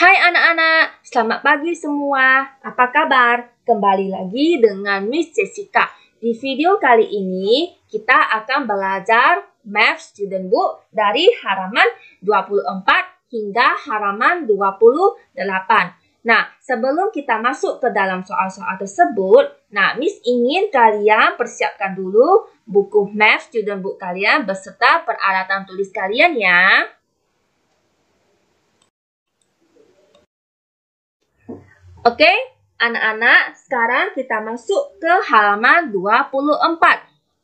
Hai anak-anak, selamat pagi semua. Apa kabar? Kembali lagi dengan Miss Jessica. Di video kali ini, kita akan belajar Math Student Book dari halaman 24 hingga halaman 28. Nah, sebelum kita masuk ke dalam soal-soal tersebut, nah Miss ingin kalian persiapkan dulu buku Math Student Book kalian beserta peralatan tulis kalian ya. Oke, anak-anak, sekarang kita masuk ke halaman 24.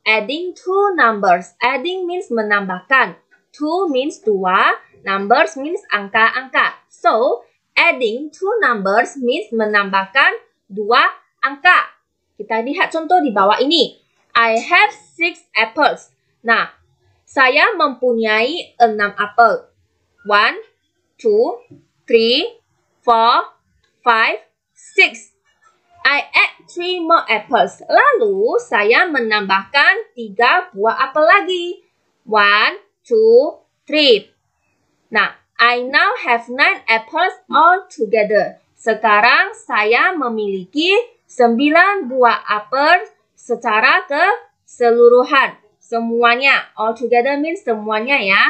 Adding two numbers. Adding means menambahkan. Two means dua, numbers means angka-angka. So, adding two numbers means menambahkan dua angka. Kita lihat contoh di bawah ini. I have six apples. Nah, saya mempunyai enam apel. One, two, three, four, five, six. I add three more apples. Lalu saya menambahkan tiga buah apel lagi. One, two, three. Nah, I now have nine apples all together. Sekarang saya memiliki sembilan buah apel secara keseluruhan. Semuanya, all together means semuanya ya.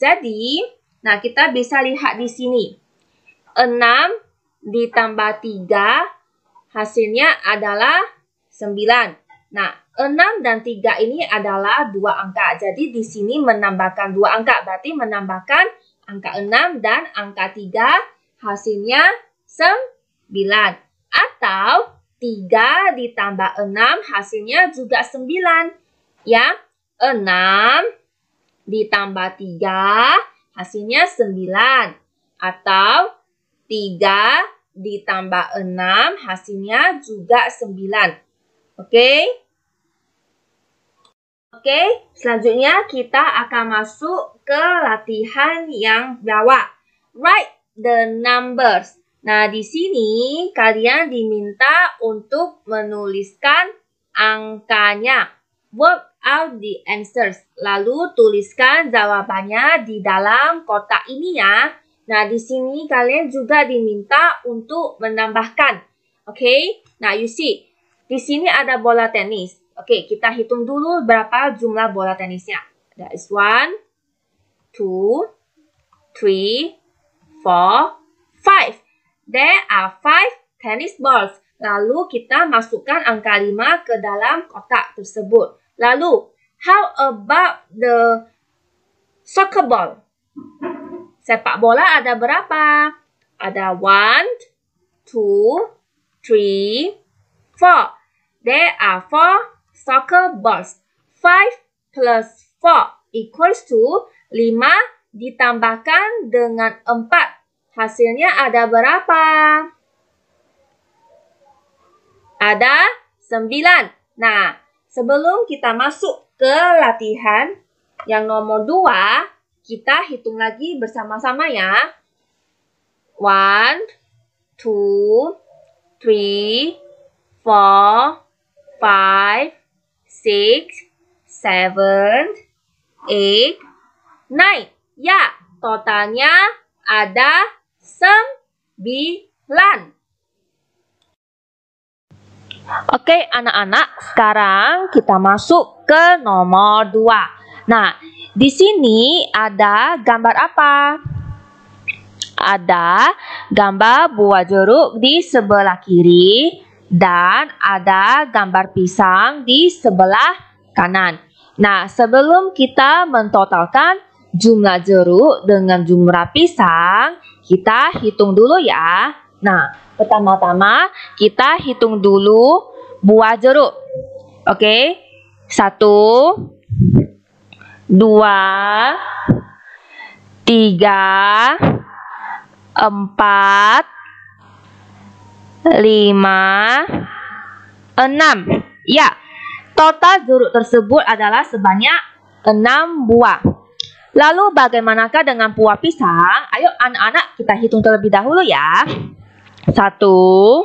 Jadi, nah kita bisa lihat di sini. enam ditambah 3 hasilnya adalah 9. Nah, 6 dan 3 ini adalah dua angka. Jadi di sini menambahkan dua angka berarti menambahkan angka 6 dan angka 3 hasilnya 9. Atau 3 ditambah 6 hasilnya juga 9. Ya, 6 ditambah 3 hasilnya 9. Atau 3 ditambah 6 hasilnya juga 9. Oke? Okay? Oke, okay, selanjutnya kita akan masuk ke latihan yang bawah. Write the numbers. Nah, di sini kalian diminta untuk menuliskan angkanya. Work out the answers. Lalu tuliskan jawabannya di dalam kotak ini ya. Nah, di sini kalian juga diminta untuk menambahkan. Oke, okay? nah you see, di sini ada bola tenis. Oke, okay, kita hitung dulu berapa jumlah bola tenisnya. That is one, two, three, four, five. There are five tennis balls. Lalu kita masukkan angka 5 ke dalam kotak tersebut. Lalu, how about the soccer ball? Sepak bola ada berapa? Ada one, two, three, four. There are four soccer balls. Five plus four equals to lima ditambahkan dengan empat. Hasilnya ada berapa? Ada sembilan. Nah, sebelum kita masuk ke latihan yang nomor dua, kita hitung lagi bersama-sama ya. One, two, three, four, five, six, seven, eight, nine. Ya, totalnya ada sembilan. Oke, anak-anak, sekarang kita masuk ke nomor dua. Nah, di sini ada gambar apa? Ada gambar buah jeruk di sebelah kiri dan ada gambar pisang di sebelah kanan. Nah, sebelum kita mentotalkan jumlah jeruk dengan jumlah pisang, kita hitung dulu ya. Nah, pertama-tama kita hitung dulu buah jeruk. Oke, satu, dua, tiga, empat, lima, enam. Ya, total jeruk tersebut adalah sebanyak enam buah. Lalu bagaimanakah dengan buah pisang? Ayo anak-anak kita hitung terlebih dahulu ya. Satu,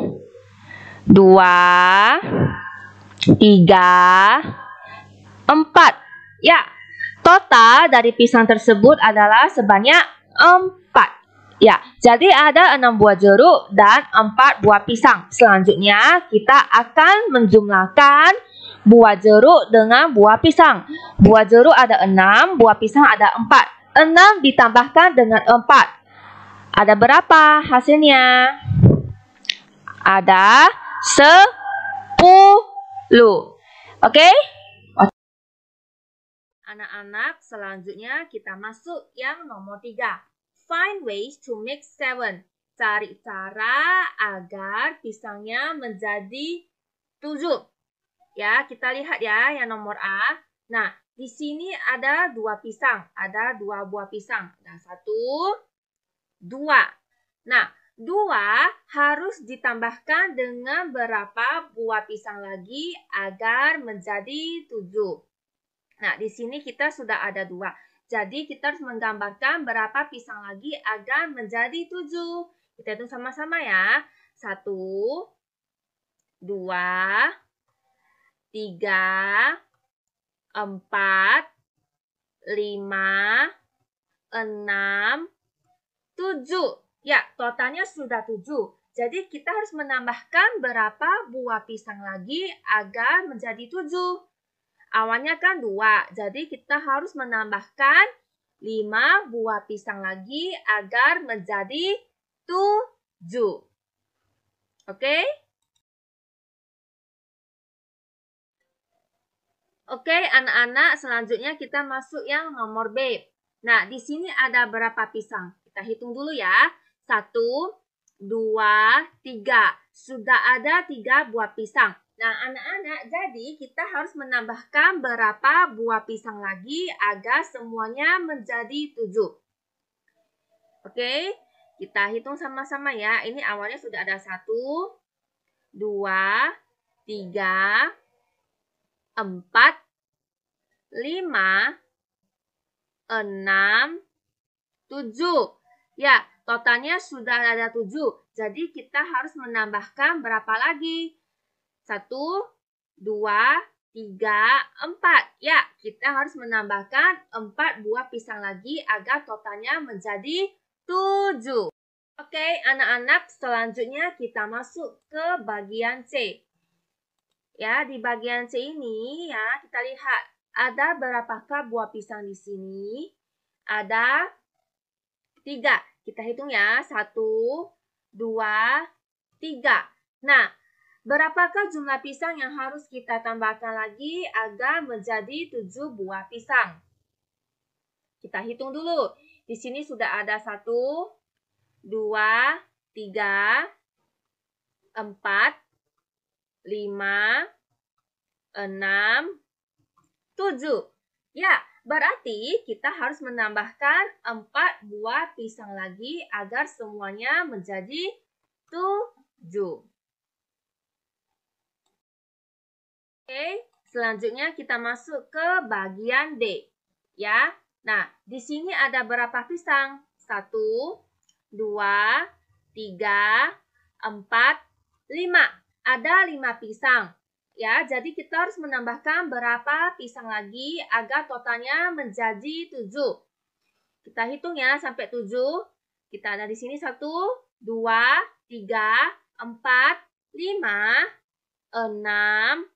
dua, tiga, empat. Ya, Total dari pisang tersebut adalah sebanyak 4. Ya, jadi ada 6 buah jeruk dan 4 buah pisang. Selanjutnya kita akan menjumlahkan buah jeruk dengan buah pisang. Buah jeruk ada 6, buah pisang ada 4. 6 ditambahkan dengan 4. Ada berapa hasilnya? Ada 10. Oke? Okay? anak-anak, selanjutnya kita masuk yang nomor tiga. Find ways to make seven. Cari cara agar pisangnya menjadi tujuh. Ya, kita lihat ya yang nomor A. Nah, di sini ada dua pisang. Ada dua buah pisang. Nah, satu, dua. Nah, dua harus ditambahkan dengan berapa buah pisang lagi agar menjadi tujuh. Nah, di sini kita sudah ada dua. Jadi kita harus menggambarkan berapa pisang lagi agar menjadi tujuh. Kita hitung sama-sama ya. Satu, dua, tiga, empat, lima, enam, tujuh. Ya, totalnya sudah tujuh. Jadi kita harus menambahkan berapa buah pisang lagi agar menjadi tujuh. Awannya kan dua, jadi kita harus menambahkan lima buah pisang lagi agar menjadi tujuh. Oke? Oke, anak-anak, selanjutnya kita masuk yang nomor B. Nah, di sini ada berapa pisang? Kita hitung dulu ya. Satu, dua, tiga. Sudah ada tiga buah pisang. Nah, anak-anak, jadi kita harus menambahkan berapa buah pisang lagi agar semuanya menjadi tujuh. Oke, kita hitung sama-sama ya. Ini awalnya sudah ada satu, dua, tiga, empat, lima, enam, tujuh. Ya, totalnya sudah ada tujuh. Jadi kita harus menambahkan berapa lagi? Satu, dua, tiga, empat. Ya, kita harus menambahkan empat buah pisang lagi agar totalnya menjadi tujuh. Oke, anak-anak, selanjutnya kita masuk ke bagian C. Ya, di bagian C ini ya, kita lihat ada berapakah buah pisang di sini? Ada tiga. Kita hitung ya. Satu, dua, tiga. Nah, Berapakah jumlah pisang yang harus kita tambahkan lagi agar menjadi 7 buah pisang? Kita hitung dulu. Di sini sudah ada 1, 2, 3, 4, 5, 6, 7. Ya, berarti kita harus menambahkan 4 buah pisang lagi agar semuanya menjadi 7. Oke, selanjutnya kita masuk ke bagian D. Ya, nah di sini ada berapa pisang? Satu, dua, tiga, empat, lima. Ada lima pisang. Ya, jadi kita harus menambahkan berapa pisang lagi agar totalnya menjadi tujuh. Kita hitung ya sampai tujuh. Kita ada di sini satu, dua, tiga, empat, lima, enam,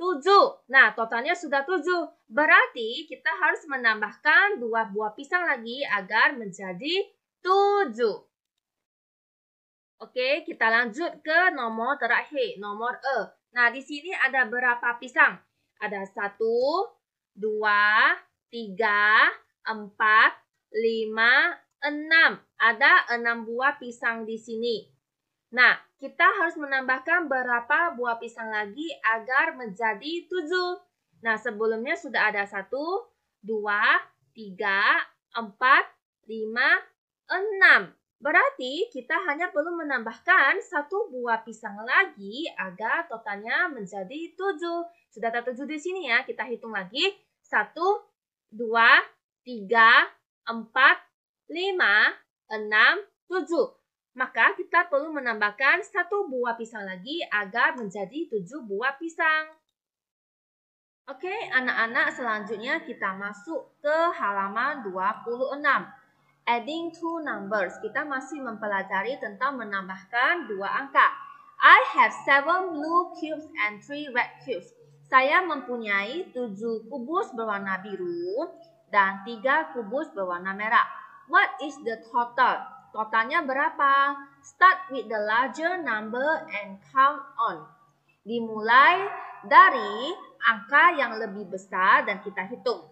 7. Nah, totalnya sudah 7. Berarti kita harus menambahkan dua buah pisang lagi agar menjadi 7. Oke, kita lanjut ke nomor terakhir, nomor E. Nah, di sini ada berapa pisang? Ada 1, 2, 3, 4, 5, 6. Ada 6 buah pisang di sini. Nah, kita harus menambahkan berapa buah pisang lagi agar menjadi tujuh. Nah, sebelumnya sudah ada satu, dua, tiga, empat, lima, enam. Berarti kita hanya perlu menambahkan satu buah pisang lagi agar totalnya menjadi tujuh. Sudah ada tujuh di sini ya, kita hitung lagi. Satu, dua, tiga, empat, lima, enam, tujuh. Maka kita perlu menambahkan satu buah pisang lagi agar menjadi tujuh buah pisang. Oke, anak-anak selanjutnya kita masuk ke halaman 26. Adding two numbers. Kita masih mempelajari tentang menambahkan dua angka. I have seven blue cubes and three red cubes. Saya mempunyai tujuh kubus berwarna biru dan tiga kubus berwarna merah. What is the total? Totalnya berapa? Start with the larger number and count on. Dimulai dari angka yang lebih besar dan kita hitung.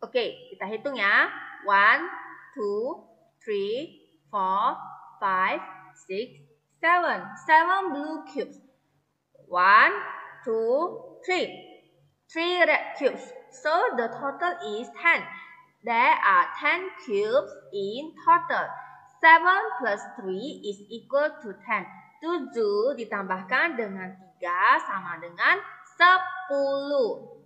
Oke, kita hitung ya. 1, 2, 3, 4, 5, 6, 7. 7 blue cubes. 1, 2, 3. 3 red cubes. So the total is 10. There are 10 cubes in total. 7 plus 3 is equal to 10. 7 ditambahkan dengan 3 sama dengan 10.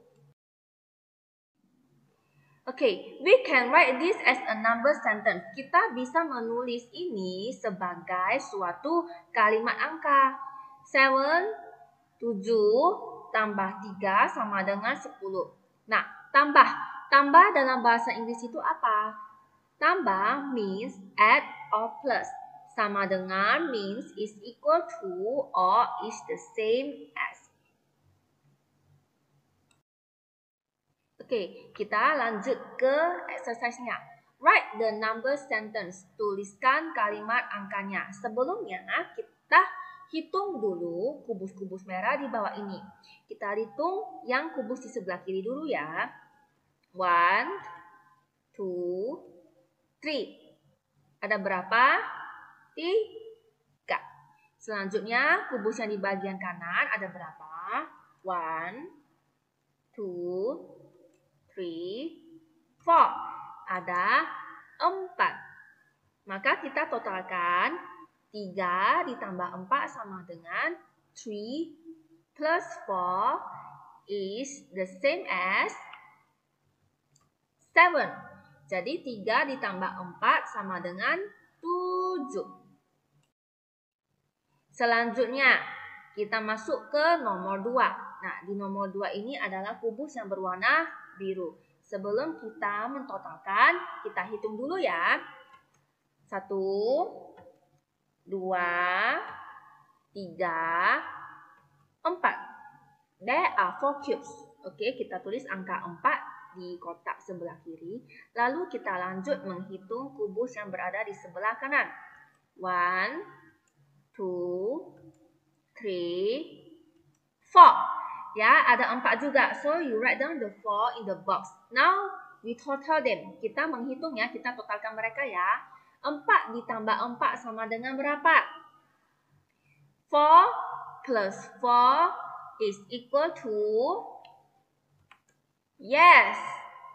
Okay, we can write this as a number sentence. Kita bisa menulis ini sebagai suatu kalimat angka. 7, 7, tambah 3 sama dengan 10. Nah, tambah. Tambah dalam bahasa Inggris itu apa? Tambah means add or plus sama dengan means is equal to or is the same as. Oke, kita lanjut ke exercise-nya. Write the number sentence. Tuliskan kalimat angkanya. Sebelumnya, kita hitung dulu kubus-kubus merah di bawah ini. Kita hitung yang kubus di sebelah kiri dulu ya. One, two, three. Ada berapa? Tiga. Selanjutnya, kubus yang di bagian kanan ada berapa? One, two, three, four. Ada empat. Maka kita totalkan tiga ditambah empat sama dengan three plus four is the same as seven. Jadi 3 ditambah 4 sama dengan 7. Selanjutnya, kita masuk ke nomor 2. Nah, di nomor 2 ini adalah kubus yang berwarna biru. Sebelum kita mentotalkan, kita hitung dulu ya. 1, 2, 3, 4. There are 4 cubes. Oke, kita tulis angka 4 di kotak sebelah kiri. Lalu kita lanjut menghitung kubus yang berada di sebelah kanan. 1, 2, 3, 4. Ya, ada 4 juga. So, you write down the 4 in the box. Now, we total them. Kita menghitung ya, kita totalkan mereka ya. 4 ditambah 4 sama dengan berapa? 4 plus 4 is equal to Yes,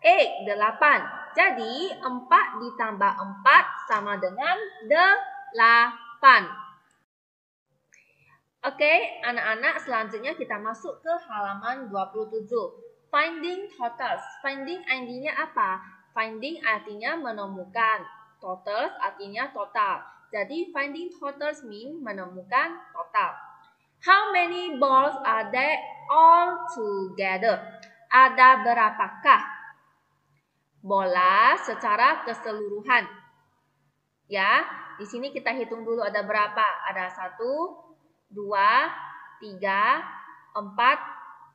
8 delapan. Jadi, empat ditambah empat sama dengan delapan. Oke, anak-anak selanjutnya kita masuk ke halaman 27. Finding totals. Finding artinya apa? Finding artinya menemukan. Totals artinya total. Jadi, finding totals mean menemukan total. How many balls are there all together? Ada berapakah? Bola secara keseluruhan. Ya, di sini kita hitung dulu ada berapa. Ada satu, dua, tiga, empat,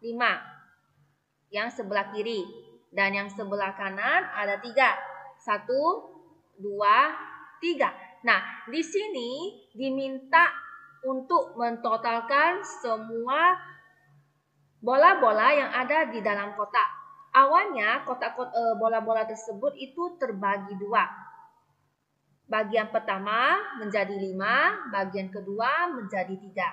lima. Yang sebelah kiri. Dan yang sebelah kanan ada tiga. Satu, dua, tiga. Nah, di sini diminta untuk mentotalkan semua bola-bola yang ada di dalam kotak. Awalnya kotak-kotak eh, bola-bola tersebut itu terbagi dua. Bagian pertama menjadi lima, bagian kedua menjadi tiga.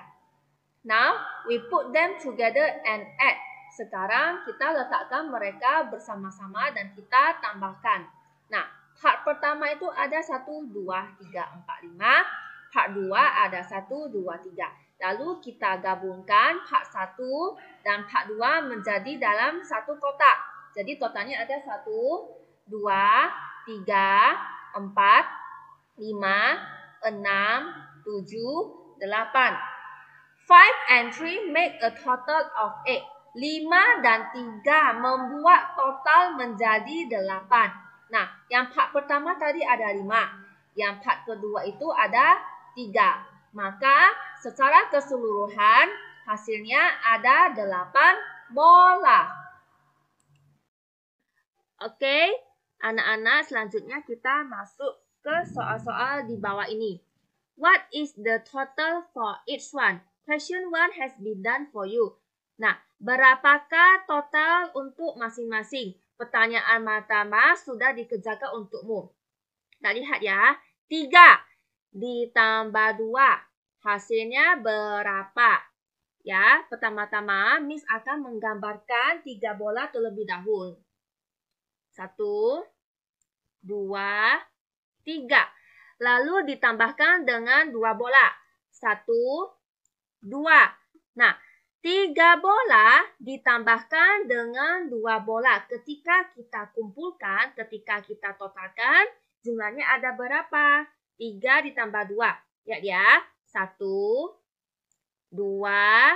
Now, we put them together and add. Sekarang kita letakkan mereka bersama-sama dan kita tambahkan. Nah, part pertama itu ada satu dua tiga empat lima, Part dua ada satu dua tiga. Lalu kita gabungkan part 1 dan part 2 menjadi dalam satu kotak. Jadi totalnya ada 1, 2, 3, 4, 5, 6, 7, 8. 5 and 3 make a total of 8. 5 dan 3 membuat total menjadi 8. Nah, yang part pertama tadi ada 5. Yang part kedua itu ada 3. Maka secara keseluruhan hasilnya ada 8 bola. Oke, anak-anak selanjutnya kita masuk ke soal-soal di bawah ini. What is the total for each one? Question one has been done for you. Nah, berapakah total untuk masing-masing? Pertanyaan pertama sudah dikerjakan untukmu. Kita nah, lihat ya. 3 ditambah 2 Hasilnya berapa? Ya, pertama-tama Miss akan menggambarkan tiga bola terlebih dahulu. Satu, dua, tiga. Lalu ditambahkan dengan dua bola. Satu, dua. Nah, tiga bola ditambahkan dengan dua bola. Ketika kita kumpulkan, ketika kita totalkan, jumlahnya ada berapa? Tiga ditambah dua. Ya, ya. Satu, dua,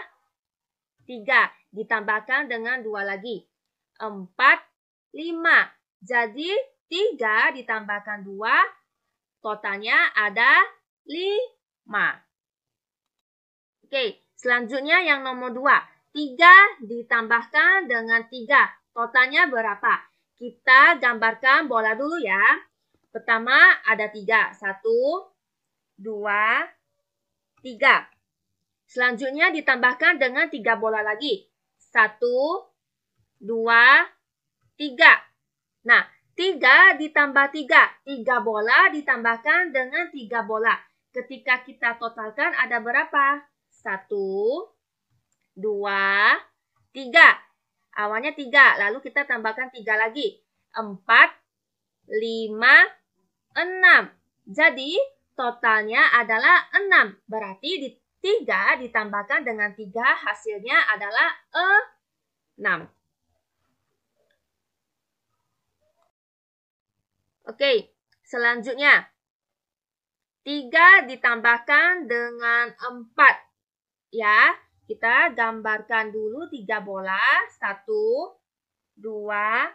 tiga. Ditambahkan dengan dua lagi. Empat, lima. Jadi, tiga ditambahkan dua, totalnya ada lima. Oke, selanjutnya yang nomor dua. Tiga ditambahkan dengan tiga. Totalnya berapa? Kita gambarkan bola dulu ya. Pertama ada tiga. Satu, dua, 3. Selanjutnya ditambahkan dengan 3 bola lagi. 1, 2, 3. Nah, 3 ditambah 3. 3 bola ditambahkan dengan 3 bola. Ketika kita totalkan ada berapa? 1, 2, 3. Awalnya 3, lalu kita tambahkan 3 lagi. 4, 5, 6. Jadi, Totalnya adalah 6. Berarti di 3 ditambahkan dengan 3 hasilnya adalah 6. Oke, selanjutnya. 3 ditambahkan dengan 4. Ya, kita gambarkan dulu 3 bola. 1, 2,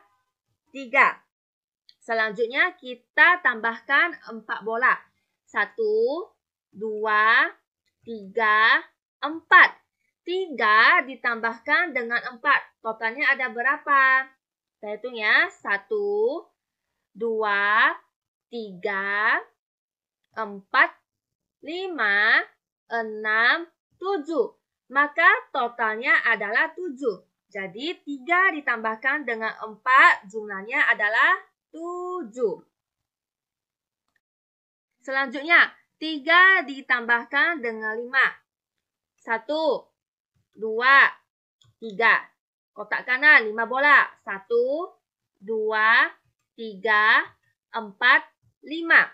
3. Selanjutnya kita tambahkan 4 bola. Satu, dua, tiga, empat. Tiga ditambahkan dengan empat. Totalnya ada berapa? Saya hitung ya. Satu, dua, tiga, empat, lima, enam, tujuh. Maka totalnya adalah tujuh. Jadi, tiga ditambahkan dengan empat jumlahnya adalah tujuh. Selanjutnya, 3 ditambahkan dengan 5. 1, 2, 3. Kotak kanan 5 bola. 1, 2, 3, 4, 5.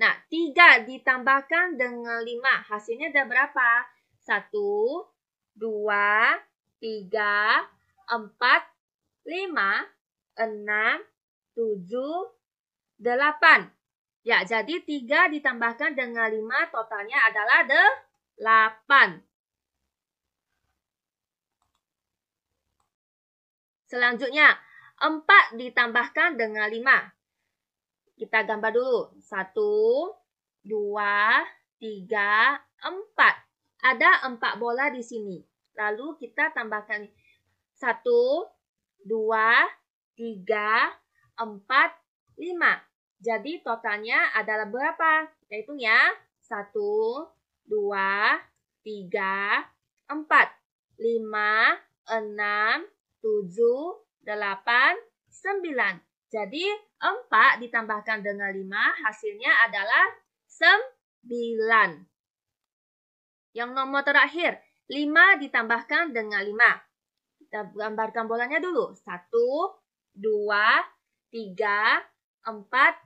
Nah, 3 ditambahkan dengan 5. Hasilnya ada berapa? 1, 2, 3, 4, 5, 6, 7, 8. Ya, jadi 3 ditambahkan dengan 5 totalnya adalah 8. Selanjutnya, 4 ditambahkan dengan 5. Kita gambar dulu. 1, 2, 3, 4. Ada 4 bola di sini. Lalu kita tambahkan 1, 2, 3, 4, 5. Jadi totalnya adalah berapa? Kita hitung ya. 1, 2, 3, 4, 5, 6, 7, 8, 9, Jadi 4 ditambahkan dengan 5 hasilnya adalah 9. Yang nomor terakhir, 5 ditambahkan dengan 5. Kita gambarkan bolanya dulu. 1, 2, 3, 4,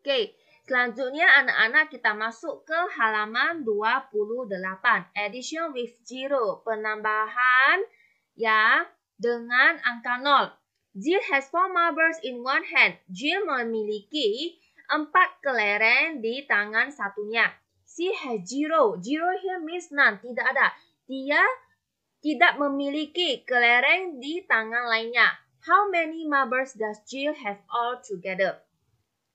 Oke, selanjutnya anak-anak kita masuk ke halaman 28. Addition with zero, penambahan ya dengan angka 0. Jill has four marbles in one hand. Jill memiliki empat kelereng di tangan satunya. She has zero. Zero here means none. Tidak ada. Dia tidak memiliki kelereng di tangan lainnya. How many marbles does Jill have all together?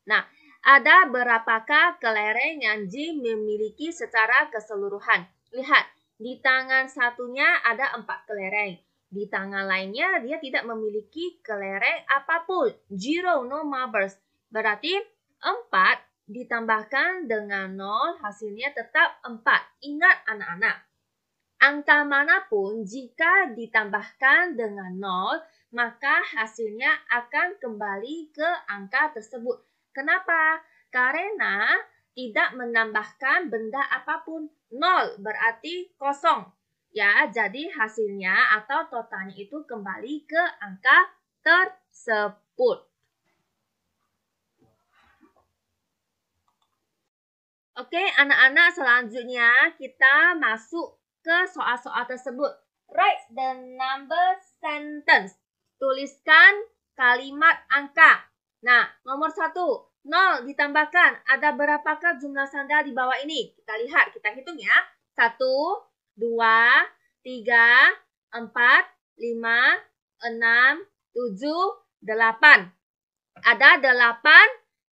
Nah, ada berapakah kelereng yang Jim memiliki secara keseluruhan? Lihat, di tangan satunya ada empat kelereng. Di tangan lainnya dia tidak memiliki kelereng apapun. Zero, no marbles. Berarti empat ditambahkan dengan nol hasilnya tetap empat. Ingat anak-anak. Angka manapun jika ditambahkan dengan nol maka hasilnya akan kembali ke angka tersebut. Kenapa? Karena tidak menambahkan benda apapun. Nol berarti kosong. Ya, jadi hasilnya atau totalnya itu kembali ke angka tersebut. Oke, anak-anak selanjutnya kita masuk ke soal-soal tersebut. Write the number sentence. Tuliskan kalimat angka Nah, nomor satu, nol ditambahkan. Ada berapakah jumlah sandal di bawah ini? Kita lihat, kita hitung ya. satu dua tiga empat lima enam tujuh delapan Ada delapan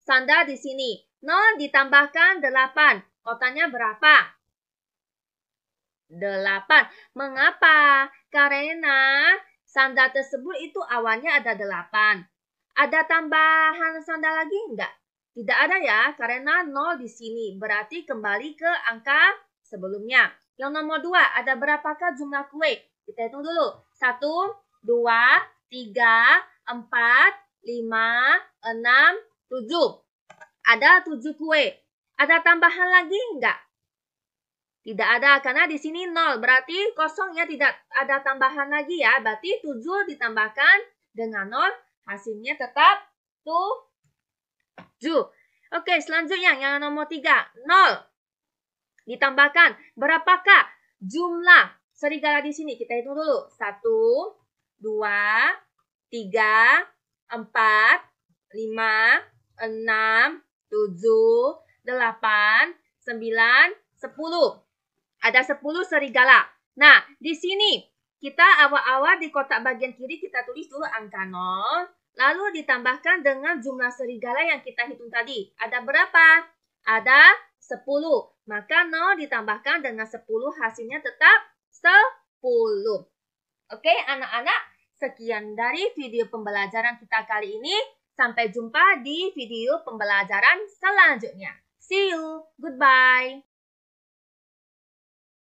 sandal di sini. nol ditambahkan delapan Kotanya berapa? delapan Mengapa? Karena sandal tersebut itu awalnya ada delapan ada tambahan sanda lagi? Enggak. Tidak ada ya, karena 0 di sini berarti kembali ke angka sebelumnya. Yang nomor 2, ada berapakah jumlah kue? Kita hitung dulu. 1, 2, 3, 4, 5, 6, 7. Ada 7 kue. Ada tambahan lagi? Enggak. Tidak ada, karena di sini 0. Berarti kosong ya, tidak ada tambahan lagi ya. Berarti 7 ditambahkan dengan 0 Hasilnya tetap 7. Oke, selanjutnya yang nomor 3, 0. Ditambahkan berapakah jumlah serigala di sini? Kita hitung dulu. 1 2 3 4 5 6 7 8 9 10. Ada 10 serigala. Nah, di sini kita awal-awal di kotak bagian kiri kita tulis dulu angka 0, lalu ditambahkan dengan jumlah serigala yang kita hitung tadi. Ada berapa? Ada 10. Maka 0 ditambahkan dengan 10 hasilnya tetap 10. Oke anak-anak, sekian dari video pembelajaran kita kali ini. Sampai jumpa di video pembelajaran selanjutnya. See you, goodbye.